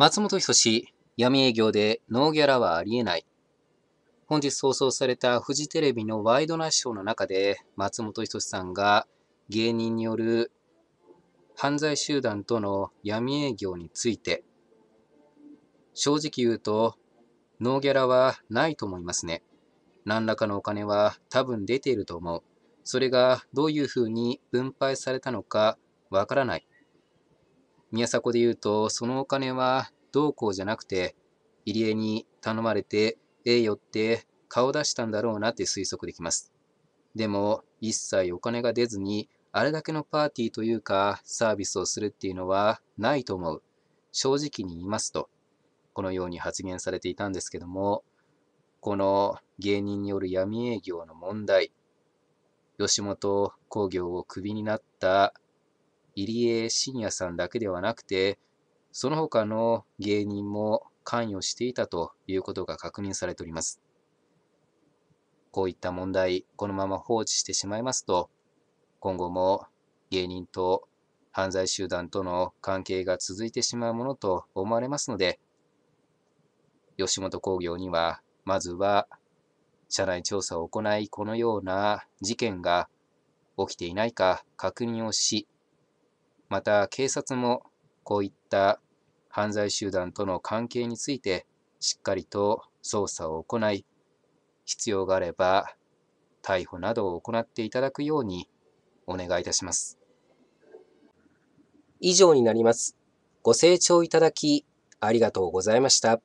松本人志、闇営業でノーギャラはありえない。本日放送されたフジテレビのワイドナショーの中で、松本人志さんが芸人による犯罪集団との闇営業について、正直言うと、ノーギャラはないと思いますね。何らかのお金は多分出ていると思う。それがどういうふうに分配されたのかわからない。宮迫で言うと、そのお金はどうこうじゃなくて、入江に頼まれて、ええよって顔出したんだろうなって推測できます。でも、一切お金が出ずに、あれだけのパーティーというか、サービスをするっていうのはないと思う。正直に言いますと、このように発言されていたんですけども、この芸人による闇営業の問題、吉本興業をクビになった入江信也さんだけではなくて、その他の芸人も関与していたということが確認されております。こういった問題、このまま放置してしまいますと、今後も芸人と犯罪集団との関係が続いてしまうものと思われますので、吉本興業には、まずは社内調査を行い、このような事件が起きていないか確認をし、また警察もこういった犯罪集団との関係についてしっかりと捜査を行い必要があれば逮捕などを行っていただくようにお願いいたします。以上になります。ご清聴いただきありがとうございました。